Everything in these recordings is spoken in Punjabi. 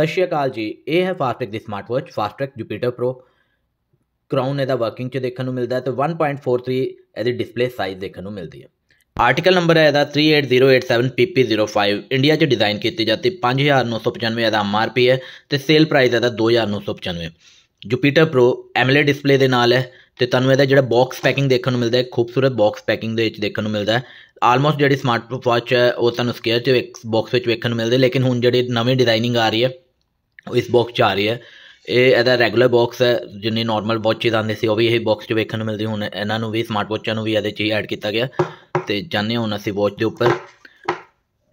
ਸਤਿ ਸ਼੍ਰੀ ਅਕਾਲ ਜੀ ਇਹ ਹੈ ਫਾਸਟ੍ਰੈਕ ਦੀ smart watch Fastrack Jupiter pro crown ਇਹਦਾ ਵਰਕਿੰਗ ਚ ਦੇਖਣ ਨੂੰ ਮਿਲਦਾ ਹੈ ਤੇ 1.43 ਇਹਦੀ ਡਿਸਪਲੇ ਸਾਈਜ਼ ਦੇਖਣ ਨੂੰ ਮਿਲਦੀ ਹੈ ਆਰਟੀਕਲ ਨੰਬਰ ਹੈ ਇਹਦਾ 38087PP05 ਇੰਡੀਆ ਚ ਡਿਜ਼ਾਈਨ ਕੀਤੀ ਜਾਂਦੀ 5995 ਇਹਦਾ ਐਮਆਰਪੀ ਹੈ ਤੇ ਸੇਲ ਪ੍ਰਾਈਸ ਇਹਦਾ 2995 ਜੁਪੀਟਰ ਪ੍ਰੋ ਐਮਲੇ ਡਿਸਪਲੇ ਦੇ ਨਾਲ ਹੈ ਤੇ ਤੁਹਾਨੂੰ ਇਹਦਾ ਜਿਹੜਾ ਬਾਕਸ ਪੈਕਿੰਗ ਦੇਖਣ ਨੂੰ ਮਿਲਦਾ ਹੈ ਖੂਬਸੂਰਤ ਬਾਕਸ ਪੈਕਿੰਗ ਦੇ ਵਿੱਚ ਦੇਖਣ ਨੂੰ ਮਿਲਦਾ ਹੈ ਆਲਮੋਸਟ ਜਿਹੜੀ ਸਮਾਰਟ ਵਾਚ ਹੈ ਉਹ ਤੁਹਾਨੂੰ ਸਕੇਅਰ ਚ ਬਾਕਸ ਵਿੱਚ ਵੇਖਣ ਨੂੰ ਮਿਲਦੇ ਲੇਕਿਨ ਹੁਣ ਜਿਹੜੀ ਨਵੀਂ ਡਿਜ਼ਾਈਨਿੰਗ ਆ ਰਹੀ ਹੈ ਇਸ ਬਾਕਸ 'ਚ ਆ ਰਹੀ ਹੈ ਇਹ ਇਹਦਾ ਰੈਗੂਲਰ ਬਾਕਸ ਹੈ ਜਿੰਨੀ ਨਾਰਮਲ ਵਾਚਸ ਆਉਂਦੇ ਸੀ ਉਹ ਵੀ ਇਹ ਬਾਕਸ 'ਚ ਵੇਖਣ ਨੂੰ ਮਿਲਦੀ ਹੁਣ ਇਹਨਾਂ ਨੂੰ ਵੀ ਸਮਾਰਟ ਵਾਚਾਂ ਨੂੰ ਵੀ ਇਹਦੇ 'ਚ ਹੀ ਐਡ ਕੀਤਾ ਗਿਆ ਤੇ ਜਾਣੇ ਹੁਣ ਅਸੀਂ ਵਾਚ ਦੇ ਉੱਪਰ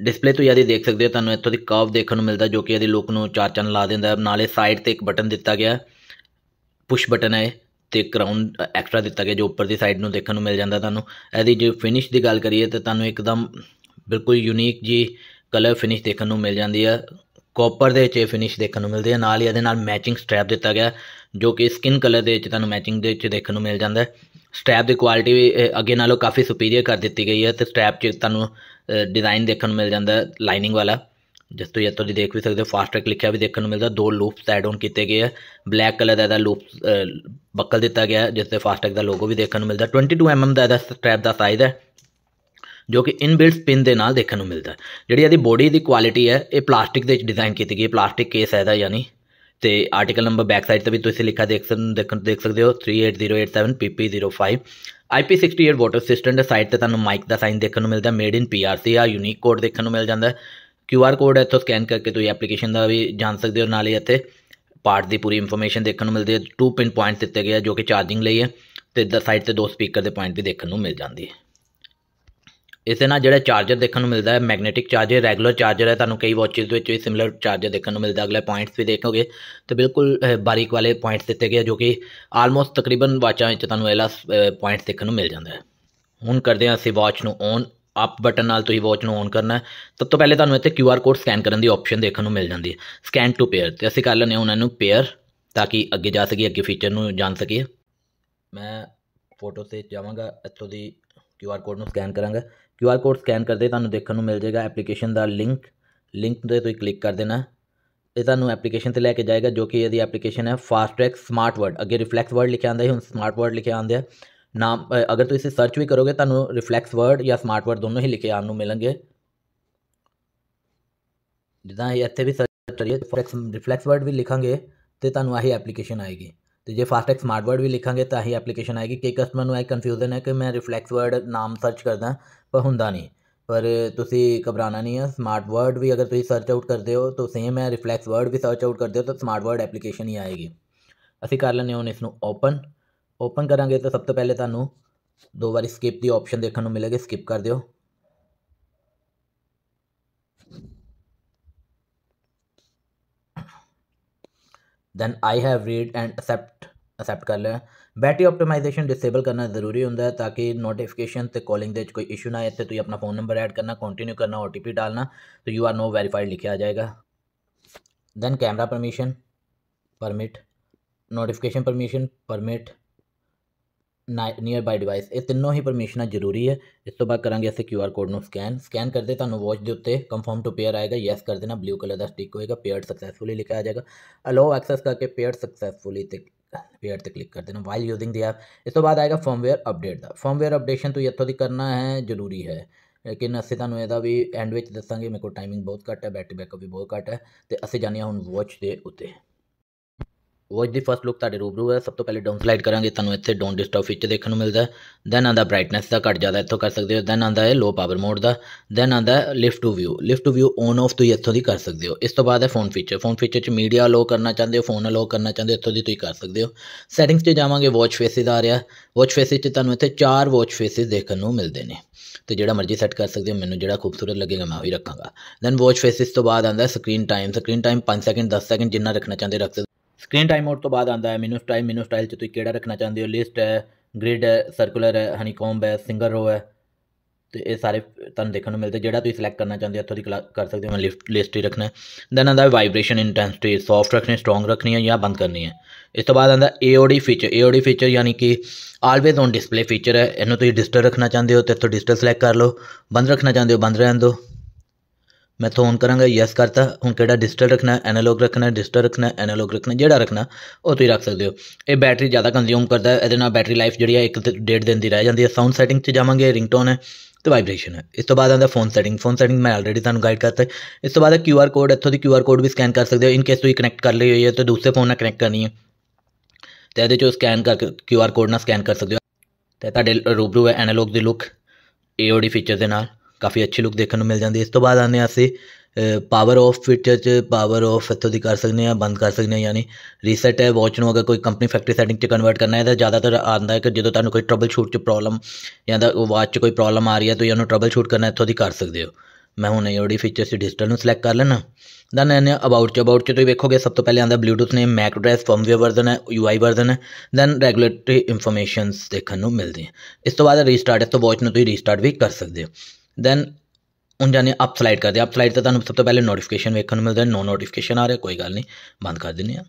ਡਿਸਪਲੇ ਤੋਂ ਯਾਦੀ ਦੇਖ ਸਕਦੇ ਹੋ ਤੁਹਾਨੂੰ ਇੱਥੋਂ ਦੀ ਕਰਵ ਦੇਖਣ ਨੂੰ ਮਿਲਦਾ ਜੋ ਕਿ ਇਹਦੀ ਲੁੱਕ ਨੂੰ ਚਾਰ ਚੰਨ ਲਾ ਦਿੰਦਾ ਹੈ ਨਾਲੇ ਸਾਈਡ ਤੇ ਇੱਕ ਬਟਨ ਦਿੱਤਾ ਗਿਆ ਪੁਸ਼ ਬਟਨ ਹੈ ਤੇ ਕਰਾਊਨ ਐਕਸਟਰਾ ਦਿੱਤਾ ਗਿਆ ਜੋ ਉੱਪਰ ਦੀ ਸਾਈਡ ਨੂੰ ਦੇਖਣ ਨੂੰ ਮਿਲ ਜਾਂਦਾ ਤੁਹਾਨੂੰ ਇਹਦੀ ਜੇ ਫਿਨਿਸ਼ ਦੀ ਗੱਲ ਕਰੀਏ ਤਾਂ ਤੁਹਾਨੂੰ ਇੱਕਦਮ ਬਿਲਕੁਲ ਯੂਨੀਕ ਜੀ ਕਲਰ ਫਿਨਿਸ਼ ਦੇਖਣ ਨੂੰ ਮਿਲ ਜਾਂਦੀ ਹੈ ਕਾਪਰ ਦੇ ਵਿੱਚ ਫਿਨਿਸ਼ ਦੇਖਣ ਨੂੰ ਮਿਲਦੀ ਹੈ ਨਾਲ ਹੀ ਇਹਦੇ ਨਾਲ ਮੈਚਿੰਗ ਸਟ੍ਰੈਪ ਦਿੱਤਾ ਗਿਆ ਜੋ ਕਿ ਸਕਿਨ ਕਲਰ ਦੇ ਵਿੱਚ ਤੁਹਾਨੂੰ ਮੈਚਿੰਗ ਦੇ ਵਿੱਚ ਦੇਖਣ ਨੂੰ ਮਿਲ ਜਾਂਦਾ ਹੈ ਸਟ੍ਰੈਪ ਦੀ ਕੁਆਲਿਟੀ ਵੀ ਅੱਗੇ ਨਾਲੋਂ ਕਾਫੀ ਸੁਪੀਰੀਅਰ ਕਰ ਦਿੱਤੀ ਗਈ ਹੈ ਤੇ ਸਟ੍ਰੈਪ 'ਚ ਤੁਹਾਨੂੰ ਡਿਜ਼ਾਈਨ ਦੇਖਣ ਨੂੰ ਮਿਲ ਜਾਂਦਾ ਲਾਈਨਿੰਗ ਵਾਲਾ ਜਿਸ ਤੋਂ ਯਤੋਂ ਦੀ ਦੇਖ ਵੀ ਸਕਦੇ ਹੋ ਫਾਸਟ ਟ੍ਰੈਕ ਲਿਖਿਆ ਵੀ ਦੇਖਣ ਨੂੰ ਮਿਲਦਾ ਦੋ ਲੂਪਸ ਐਡ ਆਨ ਕੀਤੇ ਗਏ ਆ ਬਲੈਕ ਕਲਰ ਦਾ ਇਹਦਾ ਲੂਪ ਬਕਲ ਦਿੱਤਾ ਗਿਆ ਜਿਸ ਤੇ ਫਾਸਟ ਟ੍ਰੈਕ ਦਾ ਲੋਗੋ ਵੀ ਦੇਖਣ ਨੂੰ ਮਿਲਦਾ 22 ਐਮਐਮ mm ਦਾ ਇਹਦਾ ਸਟ੍ਰੈਪ ਦਾ ਸਾਈਜ਼ ਹੈ ਜੋ ਕਿ ਇਨਬਿਲਟ ਪਿਨ ਦੇ ਨਾਲ ਦੇਖਣ ਨੂੰ ਮਿਲਦਾ ਜਿਹੜੀ ਇਹਦੀ ਬੋਡੀ ਦੀ ਕੁਆਲਿਟੀ ਹੈ ਇਹ ਪਲਾਸਟਿਕ ਦੇ ਵਿੱਚ ਡਿਜ਼ਾਈਨ ਕੀਤੀ ਗਈ ਹੈ ਪਲਾਸਟਿਕ ਕੇਸ ਹੈ ਦਾ ਯਾਨੀ ਤੇ ਆਰਟੀਕਲ ਨੰਬਰ ਬੈਕ ਸਾਈਡ ਤੇ ਵੀ ਤੁਸੀਂ ਲਿਖਿਆ ਦੇਖ ਸਕਦੇ ਦੇਖ ਸਕਦੇ ਹੋ 38087PP05 IP68 ਵਾਟਰ ਸਿਸਟਮ ਦੇ ਸਾਈਡ ਤੇ ਤੁਹਾਨੂੰ ਮਾਈਕ ਦਾ ਸਾਈਨ ਦੇਖਣ ਨੂੰ ਮਿਲਦਾ ਮੇਡ ਇਨ PRC ਆ ਯੂਨੀਕ ਕੋਡ ਦੇਖਣ ਨੂੰ ਮਿਲ ਜਾਂਦਾ QR ਕੋਡ ਇੱਥੋਂ ਸਕੈਨ ਕਰਕੇ ਤੁਸੀਂ ਐਪਲੀਕੇਸ਼ਨ ਦਾ ਵੀ ਜਾਣ ਸਕਦੇ ਹੋ ਨਾਲ ਹੀ ਇੱਥੇ ਪਾਰਟ ਦੀ ਪੂਰੀ ਇਨਫੋਰਮੇਸ਼ਨ ਦੇਖਣ ਨੂੰ ਮਿਲਦੀ ਹੈ 2 ਪਿੰਨ ਪੁਆਇੰਟ ਦਿੱਤੇ ਗਏ ਆ ਜੋ ਕਿ ਚਾਰਜਿੰਗ ਲਈ ਹੈ ਤੇ ਇਧਰ ਸਾਈਡ ਤੇ ਦੋ ਸਪੀਕਰ ਦੇ ਪੁਆਇੰਟ ਵੀ ਦੇਖਣ ਨੂੰ ਮਿਲ ਜਾਂਦੀ ਹੈ ਇਸ ਦੇ ਨਾਲ ਜਿਹੜਾ ਚਾਰਜਰ ਦੇਖਣ ਨੂੰ ਮਿਲਦਾ ਹੈ ਮੈਗਨੇਟਿਕ ਚਾਰਜਰ ਰੈਗੂਲਰ ਚਾਰਜਰ ਹੈ ਤੁਹਾਨੂੰ ਕਈ ਵਾਚਸ ਵਿੱਚ ਵੀ ਸਿਮਿਲਰ ਚਾਰਜਰ ਦੇਖਣ ਨੂੰ ਮਿਲਦਾ ਅਗਲੇ ਪੁਆਇੰਟਸ ਵੀ ਦੇਖੋਗੇ ਤੇ ਬਿਲਕੁਲ ਬਾਰੀਕ ਵਾਲੇ ਪੁਆਇੰਟਸ ਦਿੱਤੇ ਗਏ ਜੋ ਕਿ ਆਲਮੋਸਟ ਤਕਰੀਬਨ ਵਾਚਾਂ ਵਿੱਚ ਤੁਹਾਨੂੰ ਇਹਲਾ ਪੁਆਇੰਟਸ ਦੇਖਣ ਨੂੰ ਮਿਲ ਜਾਂਦਾ ਹੈ ਹੁਣ ਕਰਦੇ ਹਾਂ ਅਸੀਂ ਵਾਚ ਨੂੰ ਔਨ ਅਪ ਬਟਨ ਨਾਲ ਤੁਸੀਂ ਵਾਚ ਨੂੰ ਔਨ ਕਰਨਾ ਹੈ ਸਭ ਤੋਂ ਪਹਿਲੇ ਤੁਹਾਨੂੰ ਇੱਥੇ ਕਿਊ ਆਰ ਕੋਡ ਸਕੈਨ ਕਰਨ ਦੀ ਆਪਸ਼ਨ ਦੇਖਣ ਨੂੰ ਮਿਲ ਜਾਂਦੀ ਹੈ ਸਕੈਨ ਟੂ ਪੇਅਰ ਤੇ ਅਸੀਂ ਕਰ ਲੈਂਦੇ ਹਾਂ ਉਹਨਾਂ ਨੂੰ ਪੇਅਰ ਤਾਂ ਕਿ ਅੱਗੇ ਜਾ ਸਕੀਏ ਅੱਗੇ ਫੀਚਰ ਨੂੰ ਜਾਣ ਸਕੀਏ ਮੈਂ ਫੋਟੋ ਤੇ ਜਾਵਾਂਗਾ ਇੱਥੋਂ ਦੀ ਕਿਊ ਆਰ ਕੋਡ ਨੂੰ ਸਕੈਨ ਕਰਾਂਗਾ ਕਿਊ ਆਰ ਕੋਡ ਸਕੈਨ ਕਰਦੇ ਤੁਹਾਨੂੰ ਦੇਖਣ ਨੂੰ ਮਿਲ ਜਾਏਗਾ ਐਪਲੀਕੇਸ਼ਨ ਦਾ ਲਿੰਕ ਲਿੰਕ ਤੇ ਤੁਸੀਂ ਕਲਿੱਕ ਕਰ ਦੇਣਾ ਇਹ ਤੁਹਾਨੂੰ ਐਪਲੀਕੇਸ਼ਨ ਤੇ ਲੈ ਕੇ ਜਾਏਗਾ ਜੋ ਕਿ ਇਹਦੀ ਐਪਲੀਕੇਸ਼ਨ ਹੈ ਫਾਸਟ੍ਰੈਕ ਸਮਾਰਟ ਵਰਡ ਅੱਗੇ ਰਿਫਲੈਕਸ ਵਰਡ ਲਿਖਿਆ ਆਂਦਾ ਹੈ ਹੁਣ ਸਮਾਰਟ ਵਰਡ ਲਿਖਿਆ ਆਂਦਾ ਹੈ ਨਾਮ ਅਗਰ ਤੁਸੀਂ ਇਸੇ ਸਰਚ ਵੀ ਕਰੋਗੇ ਤੁਹਾਨੂੰ ਰਿਫਲੈਕਸ ਵਰਡ ਜਾਂ ਸਮਾਰਟ ਵਰਡ ਦੋਨੋਂ ਹੀ ਲਿਖੇ ਆਉਣ ਨੂੰ ਮਿਲਣਗੇ ਜਿੱਦਾਂ ਇੱਥੇ ਵੀ ਸਰਚ ਕਰੀਏ ਰਿਫਲੈਕਸ ਵਰਡ ਵੀ ਲਿਖਾਂਗੇ ਤੇ ਤੁਹਾਨੂੰ ਆਹੀ ਐਪਲੀਕੇਸ਼ਨ ਆਏਗੀ ਤੇ ਜੇ ਫਾਸਟੈਕ ਸਮਾਰਟ ਵਰਡ ਵੀ ਲਿਖਾਂਗੇ ਤਾਂ ਹੀ ਐਪਲੀਕੇਸ਼ਨ ਆਏਗੀ ਕਿ ਕਸਟਮਰ ਨੂੰ ਇਹ ਕਨਫਿਊਜ਼ਨ ਹੈ ਕਿ ਮੈਂ ਰਿਫਲੈਕਸ ਵਰਡ ਨਾਮ ਸਰਚ ਕਰਦਾ ਪਰ ਹੁੰਦਾ ਨਹੀਂ ਪਰ ਤੁਸੀਂ ਘਬਰਾਣਾ ਨਹੀਂ ਹੈ ਸਮਾਰਟ ਵਰਡ ਵੀ ਅਗਰ ਤੁਸੀਂ ਸਰਚ ਆਊਟ ਕਰਦੇ ਹੋ ਤਾਂ ਸੇਮ ਹੈ ਰਿਫਲੈਕਸ ਵਰਡ ਵੀ ਸਰਚ ਆਊਟ ਕਰਦੇ ਹੋ ਤਾਂ ਸਮਾਰਟ ਵਰਡ ਐਪਲੀਕੇਸ਼ਨ ਹੀ ਆਏਗੀ ਅਸੀਂ ਕਰ ਲੈਂਦੇ ਹਾਂ ਇਸ ਨੂੰ ਓਪਨ ਓਪਨ ਕਰਾਂਗੇ ਤਾਂ ਸਭ ਤੋਂ ਪਹਿਲੇ ਤੁਹਾਨੂੰ ਦੋ ਵਾਰੀ ਸਕਿਪ ਦੀ ਆਪਸ਼ਨ ਦੇਖਣ ਨੂੰ ਮਿਲੇਗੀ ਸਕਿਪ ਕਰ ਦਿਓ then I have read and accept accept कर लें बैटरी ऑप्टिमाइजेशन डिसेबल करना जरूरी होंगे ताकि नोटिफिकेशन से कॉलिंग दे कोई इशू ना आए तो तुम अपना फोन नंबर ऐड करना कंटिन्यू करना ओ डालना तो यू आर नो वेरीफाइड लिखा जाएगा then camera permission permit notification permission permit nearby device ਇਹ ਤਿੰਨੋਂ ਹੀ ਪਰਮਿਸ਼ਨਾਂ ਜ਼ਰੂਰੀ ਹੈ ਇਸ ਤੋਂ ਬਾਅਦ ਕਰਾਂਗੇ ਅਸੀਂ ਕਿਊ ਆਰ ਕੋਡ ਨੂੰ ਸਕੈਨ ਸਕੈਨ ਕਰਦੇ ਤੁਹਾਨੂੰ ਵਾਚ ਦੇ ਉੱਤੇ ਕਨਫਰਮ ਟੂ ਪੇਅਰ ਆਏਗਾ ਯੈਸ ਕਰ ਦੇਣਾ ਬਲੂ ਕਲਰ ਦਾ ਸਟਿੱਕ ਹੋਏਗਾ ਪੇਅਰਡ ਸਕਸੈਸਫੁਲੀ ਲਿਖਿਆ ਆ ਜਾਏਗਾ ਅਲੋ ਐਕਸੈਸ ਕਰਕੇ ਪੇਅਰ ਸਕਸੈਸਫੁਲੀ ਤੇ ਪੇਅਰ ਤੇ ਕਲਿੱਕ ਕਰ ਦੇਣਾ ਵਾਈਲ ਯੂਜ਼ਿੰਗ ਦੀ ਐਪ ਇਸ ਤੋਂ ਬਾਅਦ ਆਏਗਾ ਫਰਮਵੇਅਰ ਅਪਡੇਟ ਦਾ ਫਰਮਵੇਅਰ ਅਪਡੇਸ਼ਨ ਤੋਂ ਇੱਥੋਂ ਦੀ ਕਰਨਾ ਹੈ ਜ਼ਰੂਰੀ ਹੈ ਲੇਕਿਨ ਅਸੀਂ ਤੁਹਾਨੂੰ ਇਹਦਾ ਵੀ ਐਂਡ ਵਿੱਚ ਦੱਸਾਂਗੇ ਮੇਰੇ ਕੋਲ ਟਾਈਮਿੰਗ ਬਹੁਤ ਘੱਟ ਹੈ ਬੈਟਰੀ ਬੈਕਅਪ ਵੀ ਬਹੁਤ ਘੱਟ ਹੈ ਤੇ ਅਸੀਂ ਜਾਣੀ ਹੁਣ ਵਾਚ ਦੇ ਉੱਤੇ ਵਾਚ ਦੀ ਫਸਟ ਲੁੱਕ ਤੁਹਾਡੇ ਰੂਬਰੂ ਹੈ ਸਭ ਤੋਂ ਪਹਿਲੇ ਡਾਊਨ ਸਲਾਈਡ ਕਰਾਂਗੇ ਤੁਹਾਨੂੰ ਇੱਥੇ ਡੋਨਟ ਡਿਸਟਰਬ ਫੀਚਰ ਦੇਖਣ ਨੂੰ ਮਿਲਦਾ ਦੈਨ ਆਂਦਾ ਬ੍ਰਾਈਟਨੈਸ ਦਾ ਘਟ ਜਾਂਦਾ ਇੱਥੋਂ ਕਰ ਸਕਦੇ ਹੋ ਦੈਨ ਆਂਦਾ ਹੈ ਲੋ ਪਾਵਰ ਮੋਡ ਦਾ ਦੈਨ ਆਂਦਾ lift to view lift to view on off ਤੁਸੀਂ ਇੱਥੋਂ ਦੀ ਕਰ ਸਕਦੇ ਹੋ ਇਸ ਤੋਂ ਬਾਅਦ ਹੈ ਫੋਨ ਫੀਚਰ ਫੋਨ ਫੀਚਰ ਚ ਮੀਡੀਆ ਅਲੋ ਕਰਨਾ ਚਾਹੁੰਦੇ ਹੋ ਫੋਨ ਅਲੋ ਕਰਨਾ ਚਾਹੁੰਦੇ ਹੋ ਇੱਥੋਂ ਦੀ ਤੁਸੀਂ ਕਰ ਸਕਦੇ ਹੋ ਸੈਟਿੰਗਸ ਤੇ ਜਾਵਾਂਗੇ ਵਾਚ ਫੇਸਿਸ ਆ ਰਿਹਾ ਵਾਚ ਫੇਸਿਸ ਤੇ ਤੁਹਾਨੂੰ ਇੱਥੇ ਚਾਰ ਵਾਚ ਫੇਸਿਸ ਦੇਖਣ ਨੂੰ ਮਿਲਦੇ ਨੇ ਤੇ ਜਿਹੜਾ ਮਰਜ਼ੀ ਸੈੱਟ ਕਰ ਸਕਦੇ ਹੋ ਮੈਨੂੰ ਜਿਹੜਾ ਖੂਬਸੂਰਤ ਲੱਗੇਗਾ ਮੈਂ ਉਹੀ ਰੱਖਾਂਗਾ ਦੈਨ ਵਾਚ ਫੇਸਿਸ ਤੋਂ ਬਾਅਦ ਆਂਦਾ screen time screen time 5 second 10 second ਜਿੰਨਾ ਰੱਖਣਾ ਚਾਹੁੰਦੇ ਰੱਖ ਸਕਰੀਨ ਟਾਈਮ ਆਊਟ ਤੋਂ ਬਾਅਦ ਆਂਦਾ ਹੈ ਮੈਨੂ ਟਾਈਮ ਮੈਨੂ ਸਟਾਈਲ ਚ ਤੁਸੀਂ ਕਿਹੜਾ ਰੱਖਣਾ ਚਾਹੁੰਦੇ ਹੋ ਲਿਸਟ ਹੈ ਗ੍ਰਿਡ ਹੈ ਸਰਕੂਲਰ ਹੈ ਹਨੀਕੋਮ ਹੈ ਸਿੰਗਲ ਰੋ ਹੈ ਤੇ ਇਹ ਸਾਰੇ ਤੁਹਾਨੂੰ ਦੇਖਣ ਨੂੰ ਮਿਲਦੇ ਜਿਹੜਾ ਤੁਸੀਂ ਸਿਲੈਕਟ ਕਰਨਾ ਚਾਹੁੰਦੇ ਹੋ ਇੱਥੋਂ ਦੀ ਕਰ ਸਕਦੇ ਹੋ ਮੈਂ ਲਿਸਟ ਹੀ ਰੱਖਣਾ ਦੈਨ ਆਂਦਾ ਵਾਈਬ੍ਰੇਸ਼ਨ ਇੰਟੈਂਸਿਟੀ ਸੌਫਟ ਰੱਖਣੀ ਸਟਰੋਂਗ ਰੱਖਣੀ ਹੈ ਜਾਂ ਬੰਦ ਕਰਨੀ ਹੈ ਇਸ ਤੋਂ ਬਾਅਦ ਆਂਦਾ ਏਓਡੀ ਫੀਚਰ ਏਓਡੀ ਫੀਚਰ ਯਾਨੀ ਕਿ ਆਲਵੇਜ਼ ਔਨ ਡਿਸਪਲੇ ਫੀਚਰ ਹੈ ਇਹਨੂੰ ਤੁਸੀਂ ਡਿਸਟਰ ਰੱਖਣਾ ਚਾਹੁੰਦੇ ਹੋ ਤੇ ਇੱਥੋਂ ਡਿਸਟਰ ਸਿਲੈਕਟ ਕਰ ਲਓ ਬੰਦ ਰੱਖਣਾ ਚਾਹੁੰਦੇ ਹੋ ਬੰਦ ਰਹਿਣ ਦਿਓ मैं फोन तो करूँगा यस करता हूँ कि डिजिटल रखना एनालॉग रखना डिजिटल रखना एनालॉग रखना जोड़ा रखना वो तुम रख सद बैटरी ज़्यादा कंज्यूम करता है ये बैटरी लाइफ जी एक डेढ़ दिन की रह जाती है साउंड सैटिंग से जावे रिंगटोन है तो वाइब्रेशन है इस तो बाद आता फोन सैटिंग फोन सैटिंग मैं ऑलरेडी सूँ गाइड करता है इस तो बाद क्यू आर कोड इतों की क्यू आर कोड भी स्कैन कर सकते हो इनकेस तुम कनैक्ट कर ली हुई है तो दूसरे फोन में कनैक्ट करनी है तो ये स्कैन कर क्यू आर कोड ना स्कैन कर सकते हो तो रूबरू है analogue the look A O feature के नाल ਕਾਫੀ ਅੱਛੀ ਲੁੱਕ ਦੇਖਣ ਨੂੰ ਮਿਲ ਜਾਂਦੀ ਇਸ ਤੋਂ ਬਾਅਦ ਆਨੇ ਆਸੇ ਅਸੀਂ ਪਾਵਰ ਆਫ ਫੀਚਰ 'ਚ ਪਾਵਰ ਆਫ ਇਥੋਂ ਦੀ ਕਰ ਸਕਦੇ ਆ ਬੰਦ ਕਰ ਸਕਦੇ ਆ ਯਾਨੀ ਰੀਸੈਟ ਹੈ ਵਾਚ ਨੂੰ ਅਗਰ ਕੋਈ ਕੰਪਨੀ ਫੈਕਟਰੀ ਸੈਟਿੰਗ 'ਚ ਕਨਵਰਟ ਕਰਨਾ ਹੈ ਤਾਂ ਜ਼ਿਆਦਾਤਰ ਆਂਦਾ ਹੈ ਕਿ ਜਦੋਂ ਤੁਹਾਨੂੰ ਕੋਈ ਟਰਬਲ ਸ਼ੂਟ 'ਚ ਪ੍ਰੋਬਲਮ ਜਾਂ ਦਾ ਵਾਚ 'ਚ ਕੋਈ ਪ੍ਰੋਬਲਮ ਆ ਰਹੀ ਹੈ ਤਾਂ ਇਹਨੂੰ ਟਰਬਲ ਸ਼ੂਟ ਕਰਨਾ ਇਥੋਂ ਦੀ ਕਰ ਸਕਦੇ ਹੋ ਮੈਂ ਹੁਣ ਇਹੜੀ ਫੀਚਰ ਸੀ ਡਿਜੀਟਲ ਨੂੰ ਸਿਲੈਕਟ ਕਰ ਲੈਣਾ ਦੈਨ ਇਹਨੇ ਅਬਾਊਟ ਚ ਅਬਾਊਟ ਚ ਤੁਸੀਂ ਵੇਖੋਗੇ ਸਭ ਤੋਂ ਪਹਿਲੇ ਆਂਦਾ ਬਲੂਟੁੱਥ ਨੇ ਮੈਕ ਐਡਰੈਸ ਫਰਮਵੇਅਰ ਵਰਜ਼ਨ ਹੈ ਯੂਆਈ ਵਰਜ਼ਨ ਹੈ ਦਨ ਰੈਗੂਲੇਟਰੀ ਇਨਫੋਰਮੇਸ਼ਨਸ ਦੇਖਣ ਨੂੰ ਮਿਲਦੀ ਹੈ ਇਸ ਤੋਂ ਬਾਅਦ ਰੀਸਟਾਰਟ ਇਸ ਤੋਂ ਵਾਚ ਨੂੰ ਤੁਸੀਂ ਰੀਸਟਾਰਟ ਵੀ ਕਰ ਸਕਦੇ ਹੋ ਦੈਨ ਉਹਨਾਂ ਜਾਨੇ ਅਪ ਸਲਾਈਡ ਕਰਦੇ ਅਪ ਸਲਾਈਡ ਤੇ ਤੁਹਾਨੂੰ ਸਭ ਤੋਂ ਪਹਿਲੇ ਨੋਟੀਫਿਕੇਸ਼ਨ ਵੇਖਣ ਨੂੰ ਮਿਲਦਾ ਨੋ ਨੋਟੀਫਿਕੇਸ਼ਨ ਆ ਰਿਹਾ ਕੋਈ ਗੱਲ ਨਹੀਂ ਬੰਦ ਕਰ ਦਿੰਨੇ ਆ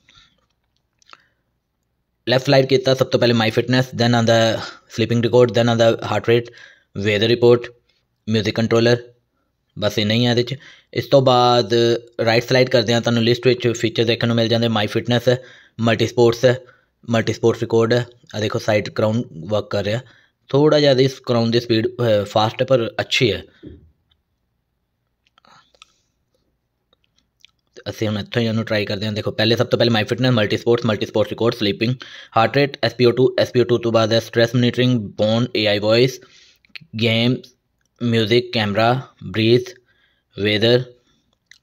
ਲੈਫਟ ਸਲਾਈਡ ਕੀਤਾ ਸਭ ਤੋਂ ਪਹਿਲੇ ਮਾਈ ਫਿਟਨੈਸ ਦੈਨ ਆਨ ਦਾ ਸਲੀਪਿੰਗ ਰਿਕਾਰਡ ਦੈਨ ਆਨ ਦਾ heart rate weather report music controller ਬਸ ਇਹ ਨਹੀਂ ਹੈ ਇਹਦੇ ਚ ਇਸ ਤੋਂ ਬਾਅਦ ਰਾਈਟ ਸਲਾਈਡ ਕਰਦੇ ਆ ਤੁਹਾਨੂੰ ਲਿਸਟ ਵਿੱਚ ਫੀਚਰ ਦੇਖਣ ਨੂੰ ਮਿਲ ਜਾਂਦੇ my fitness multi sports multi sport record ਆ ਦੇਖੋ ਸਾਈਡ ਕਰਾਉਨ ਵਰਕ ਕਰ ਰਿਹਾ थोड़ा ज़्यादा इस क्राउन की स्पीड फास्ट है पर अच्छी है असं हम इतों ही ट्राई करते हैं देखो पहले सब तो पहले my fitness multi sports multi sports record sleeping heart rate S P O two S P O two तो बाद stress monitoring bone A I voice games music camera breathe weather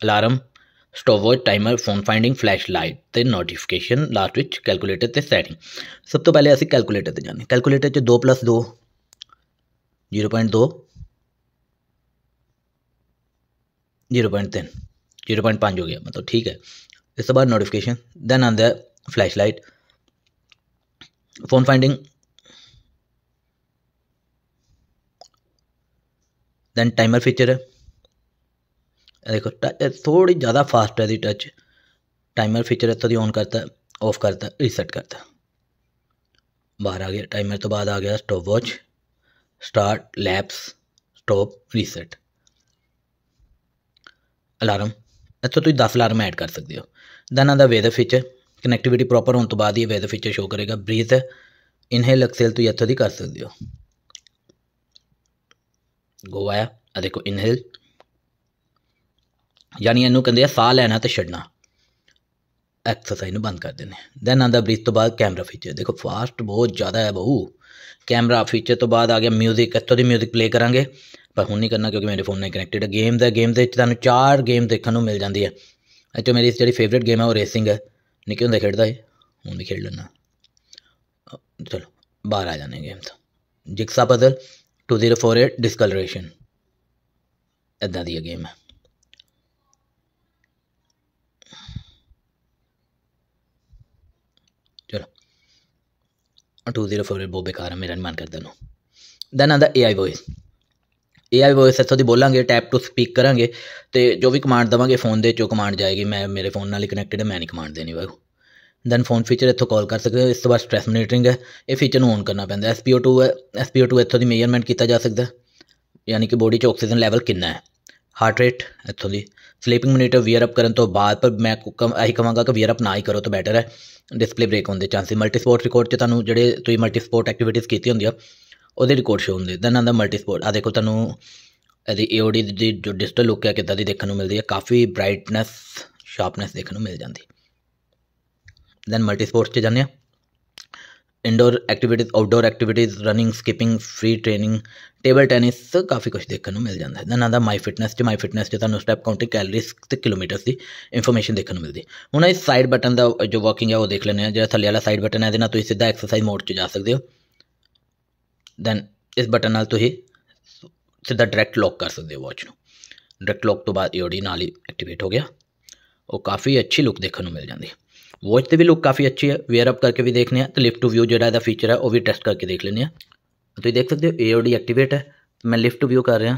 alarm stopwatch timer phone finding flash light तो नोटिफिकेशन लास्ट में कैलकुलेटर से सैटिंग सब तो पहले असं कैलकुलेटर से जाने कैलकुलेटर से दो प्लस दो जीरो पॉइंट दो जीरो पॉइंट तीन जीरो पॉइंट पांच हो गया मतलब ठीक है इस बाद नोटिफिकेशन दैन आंदा flash light phone finding then timer feature है देखो थोड़ी ज़्यादा फास्ट है टच टाइमर फीचर इतों की ऑन करता ऑफ करता रीसैट करता बाहर आ गया टाइमर तो बाद आ गया stop watch start laps stop reset alarm इतों तुम दस अलार्म ऐड कर सकते हो दैन आता वेदर फीचर कनैक्टिविटी प्रॉपर होने तो बाद ही वेदर फीचर शो करेगा ब्रीथ इनहेल एक्सेल तुम इतों की कर सकते हो गोवाया देखो इनहेल ਯਾਨੀ ਇਹਨੂੰ ਕਹਿੰਦੇ ਆ ਸਾਹ ਲੈਣਾ ਤੇ ਛੱਡਣਾ ਐਕਸਰਸਾਈਜ਼ ਨੂੰ ਬੰਦ ਕਰ ਦਿੰਦੇ ਦੈਨ ਆਂਦਾ ਬ੍ਰੀਥ ਤੋਂ ਬਾਅਦ ਕੈਮਰਾ ਫੀਚਰ ਦੇਖੋ ਫਾਸਟ ਬਹੁਤ ਜ਼ਿਆਦਾ ਹੈ ਬਹੁ ਕੈਮਰਾ ਫੀਚਰ ਤੋਂ ਬਾਅਦ ਆ ਗਿਆ 뮤직 ਇੱਥੋਂ ਦੀ 뮤직 ਪਲੇ ਕਰਾਂਗੇ ਪਰ ਹੁਣ ਨਹੀਂ ਕਰਨਾ ਕਿਉਂਕਿ ਮੇਰੇ ਫੋਨ ਨਾਲ ਕਨੈਕਟਡ ਹੈ ਗੇਮ ਦਾ ਗੇਮ ਦੇ ਵਿੱਚ ਤੁਹਾਨੂੰ ਚਾਰ ਗੇਮ ਦੇਖਣ ਨੂੰ ਮਿਲ ਜਾਂਦੀ ਹੈ ਅੱਛਾ ਮੇਰੀ ਜਿਹੜੀ ਫੇਵਰਿਟ ਗੇਮ ਹੈ ਉਹ ਰੇਸਿੰਗ ਹੈ ਨਿੱਕੇ ਹੁੰਦੇ ਖੇਡਦਾ ਸੀ ਹੁਣ ਵੀ ਖੇਡ ਲੈਣਾ ਚਲੋ ਬਾਹਰ ਆ ਜਾਣੇ ਗੇਮ ਤੋਂ ਜਿਕਸਾ ਪਜ਼ਲ 2048 ਡਿਸਕਲਰੇਸ਼ਨ ਇਦਾਂ ਦੀ ਗੇਮ ਹੈ टू ज़ीरो फोर ਬਹੁਤ ਬੇਕਾਰ ਹੈ ਮੇਰਾ ਮਨ ਕਰਦਾ ਨੂੰ ਦੈਨ ਆਂਦਾ ਵੋਇਸ ਵੌਇਸ ਏਆਈ ਵੌਇਸ ਇੱਥੋਂ ਦੀ ਬੋਲਾਂਗੇ ਟੈਪ ਟੂ ਸਪੀਕ ਕਰਾਂਗੇ ਤੇ ਜੋ ਵੀ ਕਮਾਂਡ ਦਵਾਂਗੇ ਫੋਨ ਦੇ ਚੋ ਕਮਾਂਡ ਜਾਏਗੀ ਮੈਂ ਮੇਰੇ ਫੋਨ ਨਾਲ ਹੀ ਕਨੈਕਟਡ ਹੈ ਮੈਂ ਨਹੀਂ ਕਮਾਂਡ ਦੇਣੀ ਬਾਈ ਦੈਨ ਫੋਨ ਫੀਚਰ ਇੱਥੋਂ ਕਾਲ ਕਰ ਸਕਦੇ ਹੋ ਇਸ ਤੋਂ ਬਾਅਦ ਸਟ੍ਰੈਸ ਮੋਨੀਟਰਿੰਗ ਹੈ ਇਹ ਫੀਚਰ ਨੂੰ ਔਨ ਕਰਨਾ ਪੈਂਦਾ ਐਸ SPO2 ਹੈ 2 ਇੱਥੋਂ ਦੀ ਮੇਜਰਮੈਂਟ ਕੀਤਾ ਜਾ ਸਕਦਾ ਯਾਨੀ ਕਿ ਬੋਡੀ 'ਚ ਆਕਸੀਜਨ ਲੈਵਲ ਕਿੰਨਾ ਹੈ ਹਾਰਟ ਰੇਟ ਇੱਥੋਂ ਦੀ ਸਲੀਪਿੰਗ ਮੋਨੀਟਰ ਵੀਅਰ ਅਪ ਕਰਨ ਤੋਂ ਬਾਅਦ ਪਰ ਮੈਂ ਆਹੀ ਕਹਾਂਗਾ ਕਿ ਵੀਅਰ ਅਪ ਨਾ ਹੀ ਕਰੋ ਤਾਂ ਬੈਟਰ ਹੈ ਡਿਸਪਲੇ ਬ੍ਰੇਕ ਹੋਣ ਦੇ ਚਾਂਸਸ ਮਲਟੀ ਸਪੋਰਟ ਰਿਕਾਰਡ 'ਚ ਤੁਹਾਨੂੰ ਜਿਹੜੇ ਤੁਸੀਂ ਮਲਟੀ ਸਪੋਰਟ ਐਕਟੀਵਿਟੀਜ਼ ਕੀਤੀ ਹੁੰਦੀਆਂ ਉਹਦੇ ਰਿਕਾਰਡ ਸ਼ੋ ਹੁੰਦੇ ਆਨ ਦਾ ਮਲਟੀ ਸਪੋਰਟ ਆ ਦੇਖੋ ਤੁਹਾਨੂੰ ਇਹਦੀ ਏਓਡੀ ਦੀ ਜੋ ਡਿਜੀਟਲ ਲੁੱਕ ਹੈ ਕਿਦਾਂ ਦੀ ਦੇਖਣ ਨੂੰ ਮਿਲਦੀ ਹੈ ਕਾਫੀ ਬ੍ਰਾਈਟਨੈਸ ਸ਼ਾਰਪਨੈਸ ਦੇਖਣ ਨੂੰ ਮਿਲ ਜਾਂਦੀ ਦਨ ਮਲਟੀ ਸਪੋਰਟ 'ਚ ਜਾਂਦੇ ਆ indoor activities outdoor activities running skipping free training table tennis ਕਾਫੀ ਕੁਝ ਦੇਖਣ ਨੂੰ ਮਿਲ ਜਾਂਦਾ ਹੈ ਦਨਾਂ ਦਾ ਮਾਈ ਫਿਟਨੈਸ ਤੇ ਮਾਈ ਫਿਟਨੈਸ ਤੇ ਤੁਹਾਨੂੰ ਸਟੈਪ ਕਾਊਂਟਿੰਗ ਕੈਲਰੀਸ ਤੇ ਕਿਲੋਮੀਟਰਸ ਦੀ ਇਨਫੋਰਮੇਸ਼ਨ ਦੇਖਣ ਨੂੰ ਮਿਲਦੀ ਹੁਣ ਇਸ ਸਾਈਡ ਬਟਨ ਦਾ ਜੋ ਵਾਕਿੰਗ ਹੈ ਉਹ ਦੇਖ ਲੈਣੇ ਆ ਜਿਹੜਾ ਥੱਲੇ ਵਾਲਾ ਸਾਈਡ ਬਟਨ ਹੈ ਇਹਦੇ ਨਾਲ ਤੁਸੀਂ ਸਿੱਧਾ ਐਕਸਰਸਾਈਜ਼ ਮੋਡ 'ਚ ਜਾ ਸਕਦੇ ਹੋ ਦੈਨ ਇਸ ਬਟਨ ਨਾਲ ਤੁਸੀਂ ਸਿੱਧਾ ਡਾਇਰੈਕਟ ਲੌਕ ਕਰ ਸਕਦੇ ਹੋ ਵਾਚ ਨੂੰ ਡਾਇਰੈਕਟ ਲੌਕ ਤੋਂ ਬਾਅਦ ਇਹ ਈਓਡੀ ਨਾਲ ਹੀ ਐਕਟੀਵੇਟ ਹੋ ਗਿਆ ਉਹ ਕਾਫੀ ਅੱਛੀ ਲੁੱਕ ਦੇਖਣ ਨੂੰ ਮਿਲ ਜਾਂਦੀ ਹੈ वॉच से भी लुक काफ़ी अच्छी है वेयर अप करके भी देखने हैं तो लिफ्ट टू व्यू जरा फीचर है वो भी टेस्ट करके देख लेने हैं तो ये देख सकते हो ए एक्टिवेट है तो मैं लिफ्ट टू व्यू कर रहा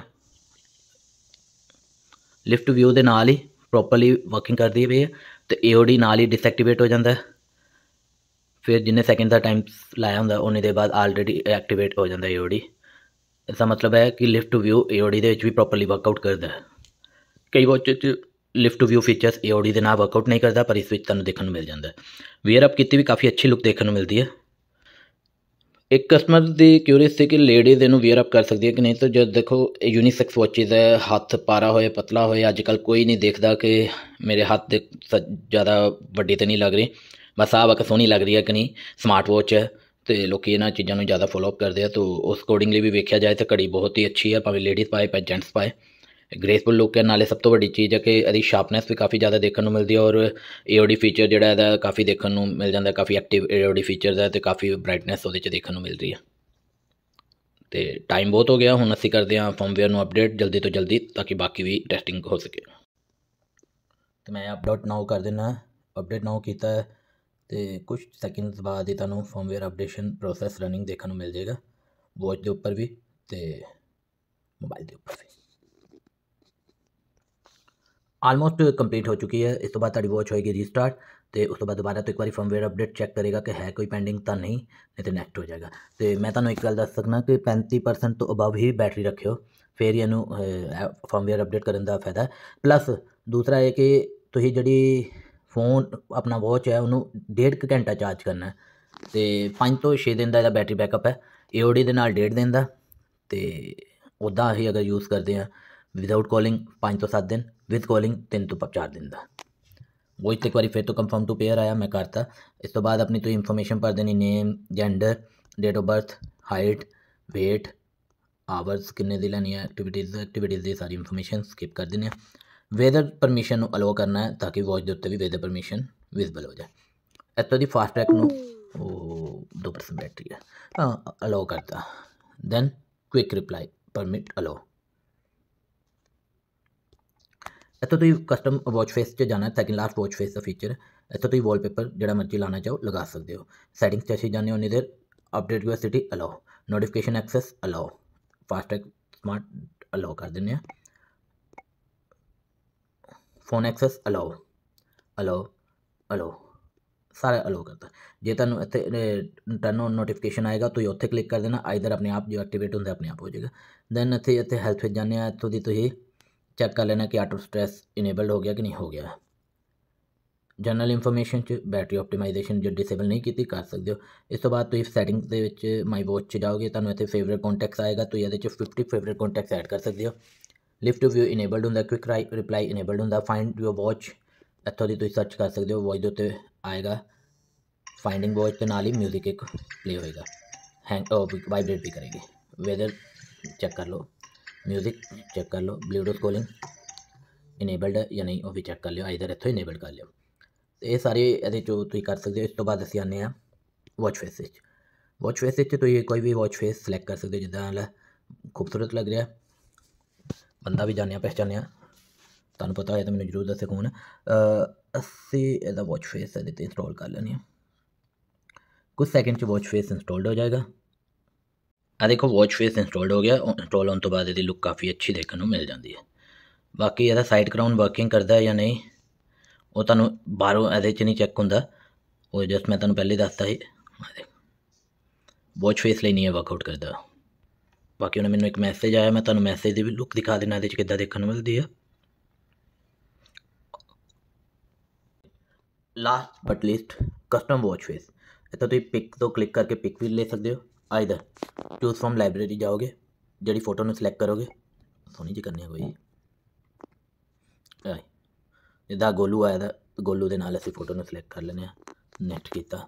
लिफ्ट व्यू के नाल ही प्रोपरली वर्किंग कर दी है तो ए ही डिसएक्टिवेट हो जाता है फिर जिन्हें सैकेंड का टाइम लाया हूँ उन्हीं के बाद ऑलरेडी एक्टिवेट हो जाता ए इसका मतलब है कि लिफ्ट टू व्यू ए भी प्रॉपरली वर्कआउट करता है कई वॉचे ਲਿਫਟ ਟੂ ਵਿਊ ਫੀਚਰਸ ਇਹ ਆਡੀ ਦੇ ਨਾਲ ਵਰਕਆਊਟ ਨਹੀਂ ਕਰਦਾ ਪਰ ਇਸ ਵਿੱਚ ਤੁਹਾਨੂੰ ਦੇਖਣ ਨੂੰ ਮਿਲ ਜਾਂਦਾ ਵੇਅਰ ਅਪ ਕੀਤੀ ਵੀ ਕਾਫੀ ਅੱਛੀ ਲੁੱਕ ਦੇਖਣ ਨੂੰ ਮਿਲਦੀ ਹੈ ਇੱਕ ਕਸਟਮਰ ਦੀ ਕਿਉਰੀਅਸ ਸੀ ਕਿ ਲੇਡੀਜ਼ ਇਹਨੂੰ ਵੇਅਰ ਅਪ ਕਰ ਸਕਦੀ ਹੈ ਕਿ ਨਹੀਂ ਤਾਂ ਜਦ ਦੇਖੋ ਇਹ ਯੂਨੀਸੈਕਸ ਵਾਚਿਸ ਹੈ ਹੱਥ ਪਾਰਾ ਹੋਏ ਪਤਲਾ ਹੋਏ ਅੱਜ ਕੱਲ ਕੋਈ ਨਹੀਂ ਦੇਖਦਾ ਕਿ ਮੇਰੇ ਹੱਥ ਦੇ ਜ਼ਿਆਦਾ ਵੱਡੇ ਤੇ ਨਹੀਂ ਲੱਗ ਰਹੇ ਬਸ ਆਹ ਵਕ ਸੋਹਣੀ ਲੱਗ ਰਹੀ ਹੈ ਕਿ ਨਹੀਂ ਸਮਾਰਟ ਵਾਚ ਹੈ ਤੇ ਲੋਕੀ ਇਹਨਾਂ ਚੀਜ਼ਾਂ ਨੂੰ ਜ਼ਿਆਦਾ ਫੋਲੋ ਅਪ ਕਰਦੇ ਆ ਤਾਂ ਉਸ ਅਕੋਰਡਿੰਗਲੀ ਵੀ ਵੇਖਿਆ ਜਾਏ ਤਾਂ ਘੜੀ ਬਹੁਤ ਹੀ ਅੱਛੀ ਹੈ ਭਾਵੇਂ ਲੇਡੀਜ਼ ਪਾਏ ਭਾਵੇਂ ਜੈਂਟਸ ਪਾਏ ਗ੍ਰੇਸਫੁਲ ਲੁੱਕ ਹੈ ਨਾਲੇ ਸਭ ਤੋਂ ਵੱਡੀ ਚੀਜ਼ ਹੈ ਕਿ ਇਹਦੀ ਸ਼ਾਰਪਨੈਸ ਵੀ ਕਾਫੀ ਜ਼ਿਆਦਾ ਦੇਖਣ ਨੂੰ ਮਿਲਦੀ ਹੈ ਔਰ ਏਓਡੀ ਫੀਚਰ ਜਿਹੜਾ ਇਹਦਾ ਕਾਫੀ ਦੇਖਣ ਨੂੰ ਮਿਲ ਜਾਂਦਾ ਕਾਫੀ ਐਕਟਿਵ ਏਓਡੀ ਫੀਚਰਸ ਹੈ ਤੇ ਕਾਫੀ ਬ੍ਰਾਈਟਨੈਸ ਉਹਦੇ 'ਚ ਦੇਖਣ ਨੂੰ ਮਿਲ ਰਹੀ ਹੈ ਤੇ ਟਾਈਮ ਬਹੁਤ ਹੋ ਗਿਆ ਹੁਣ ਅਸੀਂ ਕਰਦੇ ਹਾਂ ਫਰਮਵੇਅਰ ਨੂੰ ਅਪਡੇਟ ਜਲਦੀ ਤੋਂ ਜਲਦੀ ਤਾਂ ਕਿ ਬਾਕੀ ਵੀ ਟੈਸਟਿੰਗ ਹੋ ਸਕੇ ਤੇ ਮੈਂ ਅਪਡੇਟ ਨਾਉ ਕਰ ਦਿੰਨਾ ਅਪਡੇਟ ਨਾਉ ਕੀਤਾ ਤੇ ਕੁਝ ਸੈਕਿੰਡਸ ਬਾਅਦ ਹੀ ਤੁਹਾਨੂੰ ਫਰਮਵੇਅਰ ਅਪਡੇਸ਼ਨ ਪ੍ਰੋਸੈਸ ਰਨਿੰਗ ਦੇਖਣ ਨੂੰ ਮਿਲ ਜਾਏਗਾ ਵਾਚ ਦੇ ਉੱਪਰ ਵੀ ਤੇ ਮੋਬਾਈਲ ਦੇ ਉੱਪਰ ਵੀ ਆਲਮੋਸਟ ਕੰਪਲੀਟ ਹੋ ਚੁੱਕੀ ਹੈ ਇਸ ਤੋਂ ਬਾਅਦ ਤੁਹਾਡੀ ਵਾਚ ਹੋਏਗੀ ਰੀਸਟਾਰਟ ਤੇ ਉਸ ਤੋਂ ਬਾਅਦ ਦੁਬਾਰਾ ਤੋਂ ਇੱਕ ਵਾਰੀ ਫਰਮਵੇਅਰ ਅਪਡੇਟ ਚੈੱਕ ਕਰੇਗਾ ਕਿ ਹੈ ਕੋਈ ਪੈਂਡਿੰਗ ਤਾਂ ਨਹੀਂ ਨਹੀਂ ਤੇ ਨੈਕਸਟ ਹੋ ਜਾਏਗਾ ਤੇ ਮੈਂ ਤੁਹਾਨੂੰ ਇੱਕ ਗੱਲ ਦੱਸ ਸਕਣਾ ਕਿ 35% ਤੋਂ ਅਬਵ ਹੀ ਬੈਟਰੀ ਰੱਖਿਓ ਫਿਰ ਇਹਨੂੰ ਫਰਮਵੇਅਰ ਅਪਡੇਟ ਕਰਨ ਦਾ ਫਾਇਦਾ ਪਲੱਸ ਦੂਸਰਾ ਇਹ ਕਿ ਤੁਸੀਂ ਜਿਹੜੀ ਫੋਨ ਆਪਣਾ ਵਾਚ ਹੈ ਉਹਨੂੰ ਡੇਢ ਘੰਟਾ ਚਾਰਜ ਕਰਨਾ ਤੇ 5 ਤੋਂ 6 ਦਿਨ ਦਾ ਇਹਦਾ ਬੈਟਰੀ ਬੈਕਅਪ ਹੈ AOD ਦੇ ਨਾਲ ਡੇਢ ਦਿਨ ਦਾ ਤੇ ਉਦਾਂ ਹੀ ਅਗਰ ਯੂਜ਼ ਕਰਦੇ ਆ ਵਿਦਆਊਟ ਕਾਲਿੰਗ 5 ਤੋਂ 7 ਦਿਨ ਵਿਦ ਕਾਲਿੰਗ 3 ਤੋਂ 4 ਦਿਨ ਦਾ ਵੋਇਸ ਤੇ ਇੱਕ ਵਾਰੀ ਫਿਰ ਤੋਂ ਕਨਫਰਮ ਟੂ ਪੇਅਰ ਆਇਆ ਮੈਂ ਕਰਤਾ ਇਸ ਤੋਂ ਬਾਅਦ ਆਪਣੀ ਤੁਸੀਂ ਇਨਫੋਰਮੇਸ਼ਨ ਭਰ ਦੇਣੀ name gender date of birth height weight hours ਕਿੰਨੇ ਦੀ ਲੈਣੀ ਹੈ ਐਕਟੀਵਿਟੀਜ਼ ਐਕਟੀਵਿਟੀਜ਼ ਦੀ ਸਾਰੀ ਇਨਫੋਰਮੇਸ਼ਨ ਸਕਿਪ ਕਰ ਦਿੰਦੇ ਆ ਵੇਦਰ ਪਰਮਿਸ਼ਨ ਨੂੰ ਅਲਾਉ ਕਰਨਾ ਹੈ ਤਾਂ ਕਿ ਵਾਚ ਦੇ ਉੱਤੇ ਵੀ ਵੇਦਰ ਪਰਮਿਸ਼ਨ ਵਿਜ਼ਿਬਲ ਹੋ ਜਾਏ ਇੱਥੋਂ ਦੀ ਫਾਸਟ ਟਰੈਕ ਨੂੰ ਉਹ 2% ਬੈਟਰੀ ਹੈ ਹਾਂ ਅਲਾਉ ਕਰਤਾ then quick reply permit allow इतों तुम कस्टम वॉच फेस से जाना सैकेंड लास्ट वॉच फेस का फीचर इतों तुम वॉलपेपर जोड़ा मर्जी लाना चाहो लगा सद सैटिंग से अच्छी जाने उन्नी देर अपडेट सिटी allow notification access allow FASTag smart allow कर दें phone access allow allow allow सारा अलाओ करता जे तुम इतने टर्न ऑन नोटिफिकेशन आएगा तो उत्तर क्लिक कर देना आइर अपने आप जो एक्टिवेट होंगे अपने आप हो जाएगा दैन इतने इतने हेल्थ जाने इतों की तुम चेक कर लेना कि आटो स्ट्रैस इनेबल्ड हो गया कि नहीं हो गया जनरल इनफोरमेसन बैटरी ऑप्टीमाइजेशन जो डिसेबल नहीं की कर सकते हो इस तो बाद सैटिंग माई वॉच जाओगे तो इतने फेवरेट कॉन्टैक्ट्स आएगा तो ये फिफ्टी फेवरेट कॉन्टैक्ट्स ऐड कर सकते हो लिफ्ट व्यू इनेबल्ड होंगे क्विक राइट रिप्लाई इनेबल्ड होंगे फाइंड यूर वॉच इतों की सर्च कर सकते हो वॉच के आएगा फाइंडिंग वॉच के ना ही म्यूजिक एक प्ले होएगा हैंग वाइब्रेट oh, भी करेगी वेदर चेक कर लो ਮਿਊਜ਼ਿਕ ਚੈੱਕ ਕਰ ਲਓ ਬਲੂਟੂਥ ਕਾਲਿੰਗ ਇਨੇਬਲਡ ਹੈ ਜਾਂ ਨਹੀਂ ਉਹ ਵੀ ਚੈੱਕ ਕਰ ਲਿਓ ਆਈਦਰ ਇੱਥੋਂ ਇਨੇਬਲ ਕਰ ਲਿਓ ਇਹ ਸਾਰੇ ਇਹਦੇ ਚੋਂ ਤੁਸੀਂ ਕਰ ਸਕਦੇ ਹੋ ਇਸ ਤੋਂ ਬਾਅਦ ਅਸੀਂ ਆਨੇ ਆ ਵਾਚ ਫੇਸ ਵਿੱਚ ਵਾਚ ਫੇਸ ਵਿੱਚ ਤੁਸੀਂ ਕੋਈ ਵੀ ਵਾਚ ਫੇਸ ਸਿਲੈਕਟ ਕਰ ਸਕਦੇ ਹੋ ਜਿੱਦਾਂ ਵਾਲਾ ਖੂਬਸੂਰਤ ਲੱਗ ਰਿਹਾ ਬੰਦਾ ਵੀ ਜਾਣਿਆ ਪਹਿਚਾਨਿਆ ਤੁਹਾਨੂੰ ਪਤਾ ਹੋਇਆ ਤਾਂ ਮੈਨੂੰ ਜ਼ਰੂਰ ਦੱਸੇ ਕੌਣ ਅਸੀਂ ਇਹਦਾ ਵਾਚ ਫੇਸ ਇਹਦੇ ਤੇ ਇੰਸਟਾਲ ਕਰ ਲੈਣੀ ਆ ਕੁਝ ਸੈਕਿੰਡ ਚ ਵਾਚ ਫੇਸ ਇੰਸਟਾਲਡ ਹੋ ਜਾਏਗਾ ਆ ਦੇਖੋ ਵਾਚ ਫੇਸ ਇੰਸਟਾਲਡ ਹੋ ਗਿਆ ਇੰਸਟਾਲ ਹੋਣ ਤੋਂ ਬਾਅਦ ਇਹਦੀ ਲੁੱਕ ਕਾਫੀ ਅੱਛੀ ਦੇਖਣ ਨੂੰ ਮਿਲ ਜਾਂਦੀ ਹੈ ਬਾਕੀ ਇਹਦਾ ਸਾਈਡ ਕਰਾਉਨ ਵਰਕਿੰਗ ਕਰਦਾ ਹੈ ਜਾਂ ਨਹੀਂ ਉਹ ਤੁਹਾਨੂੰ ਬਾਹਰੋਂ ਇਹਦੇ 'ਚ ਨਹੀਂ ਚੈੱਕ ਹੁੰਦਾ ਉਹ ਜਸ ਮੈਂ ਤੁਹਾਨੂੰ ਪਹਿਲੇ ਦੱਸਤਾ ਸੀ ਵਾਚ ਫੇਸ ਲਈ ਨਹੀਂ ਹੈ ਵਰਕਆਊਟ ਕਰਦਾ ਬਾਕੀ ਉਹਨੇ ਮੈਨੂੰ ਇੱਕ ਮੈਸੇਜ ਆਇਆ ਮੈਂ ਤੁਹਾਨੂੰ ਮੈਸੇਜ ਦੀ ਵੀ ਲੁੱਕ ਦਿਖਾ ਦੇਣਾ ਇਹਦੇ 'ਚ ਕਿੱਦਾਂ ਦੇਖਣ ਨੂੰ ਮਿਲਦੀ ਹੈ last but least custom watch face ਇੱਥੇ ਤੁਸੀਂ ਪਿਕ ਤੋਂ ਕਲਿੱਕ ਕਰਕੇ ਪਿਕ ਵੀ ਲੈ ਸਕਦੇ ਹੋ ਆਈਦਰ ਚੂਜ਼ ਫਰਮ ਲਾਇਬ੍ਰੇਰੀ ਜਾਓਗੇ ਜਿਹੜੀ ਫੋਟੋ ਨੂੰ ਸਿਲੈਕਟ ਕਰੋਗੇ ਸੋਹਣੀ ਜੀ ਕਰਨੀ ਆ ਕੋਈ ਆਈ ਜਿੱਦਾਂ ਗੋਲੂ ਆਇਆ ਦਾ ਗੋਲੂ ਦੇ ਨਾਲ ਅਸੀਂ ਫੋਟੋ ਨੂੰ ਸਿਲੈਕਟ ਕਰ ਲੈਨੇ ਆ ਨੈਕਸਟ ਕੀਤਾ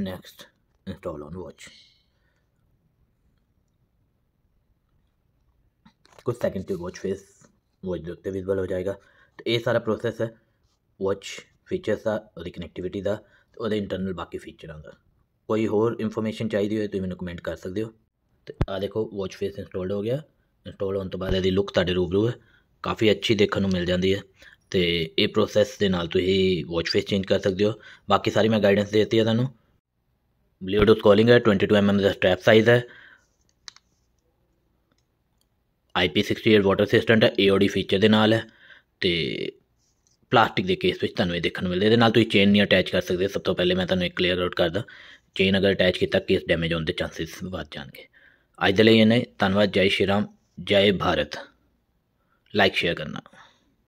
ਨੈਕਸਟ ਇੰਸਟਾਲ ਔਨ ਵਾਚ ਕੁਝ ਸੈਕਿੰਡ ਤੇ ਵਾਚ ਫੇਸ ਵਾਚ ਦੇ ਉੱਤੇ ਵਿਜ਼ੂਅਲ ਹੋ ਜਾਏਗਾ ਤੇ ਇਹ ਸਾਰਾ ਪ੍ਰੋਸੈਸ ਹੈ ਵਾਚ ਫੀਚਰਸ ਦਾ ਉਹਦੀ ਕਨੈਕਟੀਵਿਟੀ ਦਾ ਤੇ ਉਹਦੇ ਇੰਟਰਨਲ ਬਾਕੀ ਫੀਚਰਾਂ ਦਾ ਕੋਈ ਹੋਰ ਇਨਫੋਰਮੇਸ਼ਨ ਚਾਹੀਦੀ ਹੋਏ ਤੁਸੀਂ ਮੈਨੂੰ ਕਮੈਂਟ ਕਰ ਸਕਦੇ ਹੋ ਤੇ ਆ ਦੇਖੋ ਵਾਚ ਫੇਸ ਇੰਸਟਾਲਡ ਹੋ ਗਿਆ ਇੰਸਟਾਲ ਹੋਣ ਤੋਂ ਬਾਅਦ ਇਹਦੀ ਲੁੱਕ ਤੁਹਾਡੇ ਰੂਬਰੂ ਹੈ ਕਾਫੀ ਅੱਛੀ ਦੇਖਣ ਨੂੰ ਮਿਲ ਜਾਂਦੀ ਹੈ ਤੇ ਇਹ ਪ੍ਰੋਸੈਸ ਦੇ ਨਾਲ ਤੁਸੀਂ ਵਾਚ ਫੇਸ ਚੇਂਜ ਕਰ ਸਕਦੇ ਹੋ ਬਾਕੀ ਸਾਰੀ ਮੈਂ ਗਾਈਡੈਂਸ ਦੇ ਦਿੱਤੀ ਹੈ ਤੁਹਾਨੂੰ ਬਲੂਟੂਥ ਕਾਲਿੰਗ ਹੈ 22 mm ਦਾ ਸਟ੍ਰੈਪ ਸਾਈਜ਼ ਹੈ IP68 ਵਾਟਰ ਰੈਸਿਸਟੈਂਟ ਹੈ AOD ਫੀਚਰ ਦੇ ਨਾਲ ਹੈ ਤੇ ਪਲਾਸਟਿਕ ਦੇ ਕੇਸ ਵਿੱਚ ਤੁਹਾਨੂੰ ਇਹ ਦੇਖਣ ਨੂੰ ਮਿਲਦਾ ਇਹਦੇ ਨਾਲ ਤੁਸੀਂ ਚੇਨ ਨਹੀਂ ਅਟੈਚ ਕਰ ਸਕਦੇ ਸਭ ਤੋਂ ਪਹਿਲੇ ਮੈਂ ਤੁਹਾਨੂੰ ਇੱਕ ਕਲੀਅਰ ਆਊਟ ਕਰਦਾ ਚੇਨ ਅਗਰ ਅਟੈਚ ਕੀਤਾ ਕੇਸ ਡੈਮੇਜ ਹੋਣ ਦੇ ਚਾਂਸਸ ਵੱਧ ਜਾਣਗੇ ਅੱਜ ਦੇ ਲਈ ਇਹਨੇ ਧੰਨਵਾਦ ਜੈ ਸ਼੍ਰੀ ਰਾਮ ਜੈ ਭਾਰਤ ਲਾਈਕ ਸ਼ੇਅਰ ਕਰਨਾ